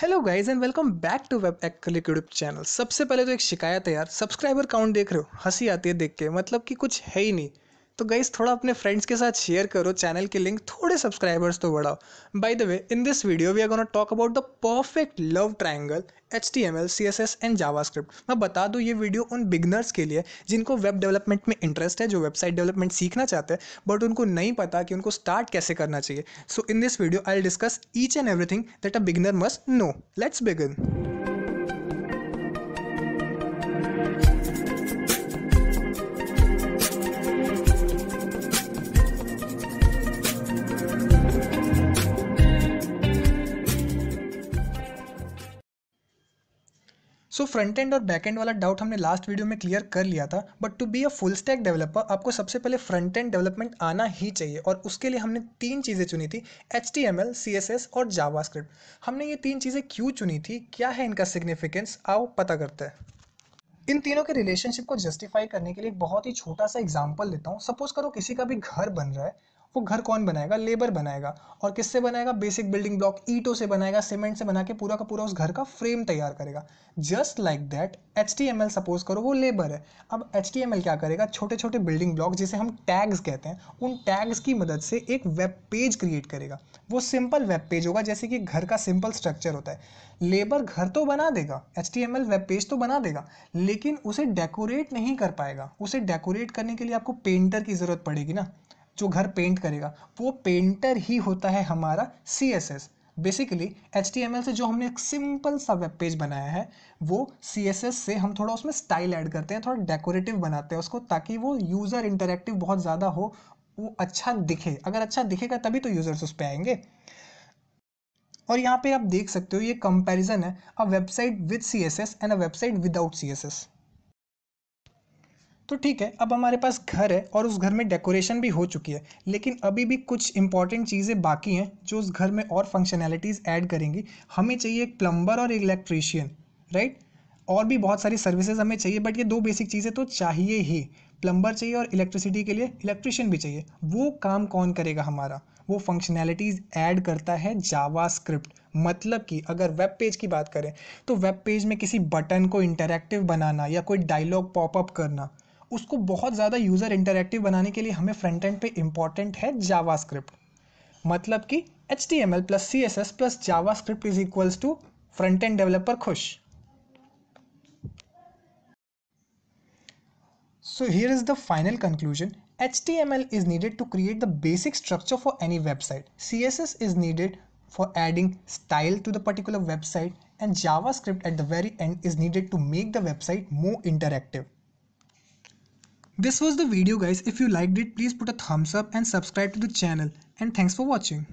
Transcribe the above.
Hello guys and welcome back to web eclick YouTube channel सबसे पहले तो एक शिकायत है यार सब्सक्राइबर काउंट देख रहे हो हंसी आती है देख के मतलब कि कुछ है ही नहीं तो गाइज थोड़ा अपने फ्रेंड्स के साथ शेयर करो चैनल के लिंक थोड़े सब्सक्राइबर्स तो बढ़ाओ by the way in this video we are gonna talk about the perfect love triangle H T M L C S S and JavaScript मैं बता दूँ ये वीडियो उन बिगनर्स के लिए जिनको वेब डेवलपमेंट में इंटरेस्ट है जो वेबसाइट डेवलपमेंट सीखना चाहते हैं बट उनको नहीं पता कि उनको स्टार्ट कैसे करना चाहिए so in this video I discuss each and everything that a beginner must know let's begin so front end और बैक एंड वाला डाउट हमने लास्ट वीडियो में क्लियर कर लिया था but to be a full stack developer आपको सबसे पहले फ्रंट एंड डेवलपमेंट आना ही चाहिए और उसके लिए हमने तीन चीज़ें चुनी थी H T M L C S S और जावा स्क्रिप्ट हमने ये तीन चीज़ें क्यों चुनी थी क्या है इनका सिग्निफिकेंस आओ पता करते हैं इन तीनों के रिलेशनशिप को जस्टिफाई करने के लिए एक बहुत ही छोटा सा एग्जाम्पल लेता हूँ सपोज करो किसी का भी घर बन रहा है वो घर कौन बनाएगा लेबर बनाएगा और किससे बनाएगा बेसिक बिल्डिंग ब्लॉक ईटों से बनाएगा सीमेंट से बना के पूरा का पूरा उस घर का फ्रेम तैयार करेगा just like that H T M L suppose करो वो लेबर है अब एच टी एम एल क्या करेगा छोटे छोटे बिल्डिंग ब्लॉक जिसे हम टैग्स कहते हैं उन टैग्स की मदद से एक वेब पेज क्रिएट करेगा वो सिंपल वेब पेज होगा जैसे कि घर का सिंपल स्ट्रक्चर होता है लेबर घर तो बना देगा H T M L web page तो बना देगा लेकिन उसे डेकोरेट नहीं कर पाएगा उसे डेकोरेट करने के लिए आपको पेंटर की ज़रूरत पड़ेगी ना जो घर पेंट करेगा वो पेंटर ही होता है हमारा C S S basically H T M L से जो हमने एक सिंपल सा वेब पेज बनाया है वो सी से हम थोड़ा उसमें स्टाइल ऐड करते हैं थोड़ा डेकोरेटिव बनाते हैं उसको ताकि वो यूज़र इंटरेक्टिव बहुत ज़्यादा हो वो अच्छा दिखे अगर अच्छा दिखेगा तभी तो यूज़र्स उस पर आएंगे और यहाँ पे आप देख सकते हो ये कंपैरिजन है a website with C S S and a website without C S S तो ठीक है अब हमारे पास घर है और उस घर में डेकोरेशन भी हो चुकी है लेकिन अभी भी कुछ इंपॉर्टेंट चीज़ें बाकी हैं जो उस घर में और फंक्शनैलिटीज़ ऐड करेंगी हमें चाहिए एक प्लम्बर और एक इलेक्ट्रिशियन राइट और भी बहुत सारी सर्विसेज हमें चाहिए बट ये दो बेसिक चीज़ें तो चाहिए ही प्लम्बर चाहिए और इलेक्ट्रिसिटी के लिए इलेक्ट्रिशियन भी चाहिए वो काम कौन करेगा हमारा वो फंक्शनैलिटीज़ ऐड करता है जावा स्क्रिप्ट मतलब कि अगर वेब पेज की बात करें तो वेब पेज में किसी बटन को इंटरेक्टिव बनाना या कोई डायलॉग पॉपअप करना उसको बहुत ज़्यादा यूज़र इंटरेक्टिव बनाने के लिए हमें फ्रंट एंड पे इम्पॉर्टेंट है जावा स्क्रिप्ट मतलब कि H T M L plus C S S plus JavaScript is equals to front end developer खुश so here is the final conclusion H T M L is needed to create the basic structure for any website C S S is needed for adding style to the particular website and JavaScript at the very end is needed to make the website more interactive This was the video guys. If you liked it, please put a thumbs up and subscribe to the channel. And thanks for watching.